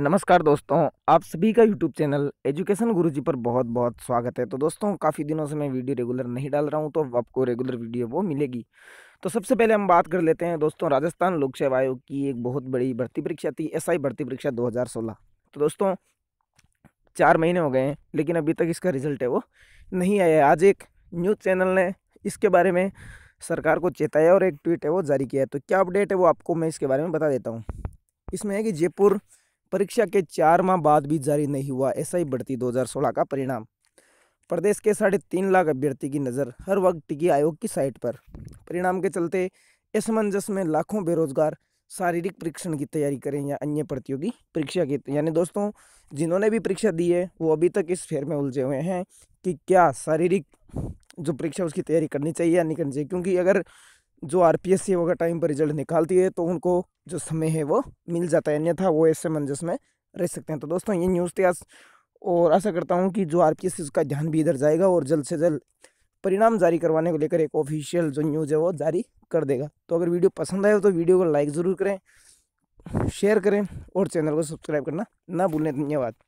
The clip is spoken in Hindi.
नमस्कार दोस्तों आप सभी का यूट्यूब चैनल एजुकेशन गुरुजी पर बहुत बहुत स्वागत है तो दोस्तों काफ़ी दिनों से मैं वीडियो रेगुलर नहीं डाल रहा हूं तो आपको रेगुलर वीडियो वो मिलेगी तो सबसे पहले हम बात कर लेते हैं दोस्तों राजस्थान लोक सेवा आयोग की एक बहुत बड़ी भर्ती परीक्षा थी एस भर्ती परीक्षा दो तो दोस्तों चार महीने हो गए हैं लेकिन अभी तक इसका रिजल्ट है वो नहीं आया आज एक न्यूज़ चैनल ने इसके बारे में सरकार को चेताया और एक ट्वीट है वो जारी किया है तो क्या अपडेट है वो आपको मैं इसके बारे में बता देता हूँ इसमें है कि जयपुर परीक्षा के चार माह बाद भी जारी नहीं हुआ ऐसा ही बढ़ती 2016 का परिणाम प्रदेश के साढ़े तीन लाख अभ्यर्थी की नज़र हर वक्त टिकी आयोग की साइट पर परिणाम के चलते असमंजस में लाखों बेरोजगार शारीरिक परीक्षण की तैयारी करें या अन्य प्रतियोगी परीक्षा की यानी दोस्तों जिन्होंने भी परीक्षा दी है वो अभी तक इस फेर में उलझे हुए हैं कि क्या शारीरिक जो परीक्षा उसकी तैयारी करनी चाहिए या नहीं करनी चाहिए क्योंकि अगर जो आर पी एस सी वगैरह टाइम पर रिजल्ट निकालती है तो उनको जो समय है वो मिल जाता है अन्यथा वो ऐसे मंजस में रह सकते हैं तो दोस्तों ये न्यूज़ थी आज और आशा करता हूँ कि जो आर पी एस सी उसका ध्यान भी इधर जाएगा और जल्द से जल्द परिणाम जारी करवाने को लेकर एक ऑफिशियल जो न्यूज़ है वो जारी कर देगा तो अगर वीडियो पसंद आए तो वीडियो को लाइक ज़रूर करें शेयर करें और चैनल को सब्सक्राइब करना ना भूलें धन्यवाद